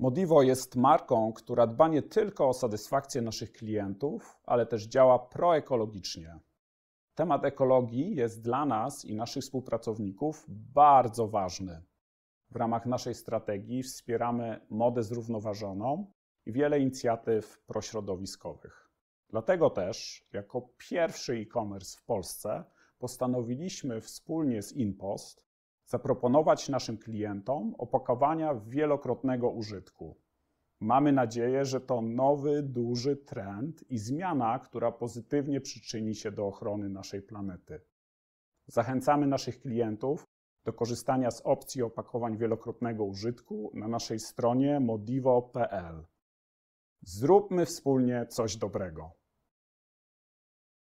Modivo jest marką, która dba nie tylko o satysfakcję naszych klientów, ale też działa proekologicznie. Temat ekologii jest dla nas i naszych współpracowników bardzo ważny. W ramach naszej strategii wspieramy modę zrównoważoną i wiele inicjatyw prośrodowiskowych. Dlatego też, jako pierwszy e-commerce w Polsce, postanowiliśmy wspólnie z InPost zaproponować naszym klientom opakowania wielokrotnego użytku. Mamy nadzieję, że to nowy, duży trend i zmiana, która pozytywnie przyczyni się do ochrony naszej planety. Zachęcamy naszych klientów do korzystania z opcji opakowań wielokrotnego użytku na naszej stronie modivo.pl. Zróbmy wspólnie coś dobrego.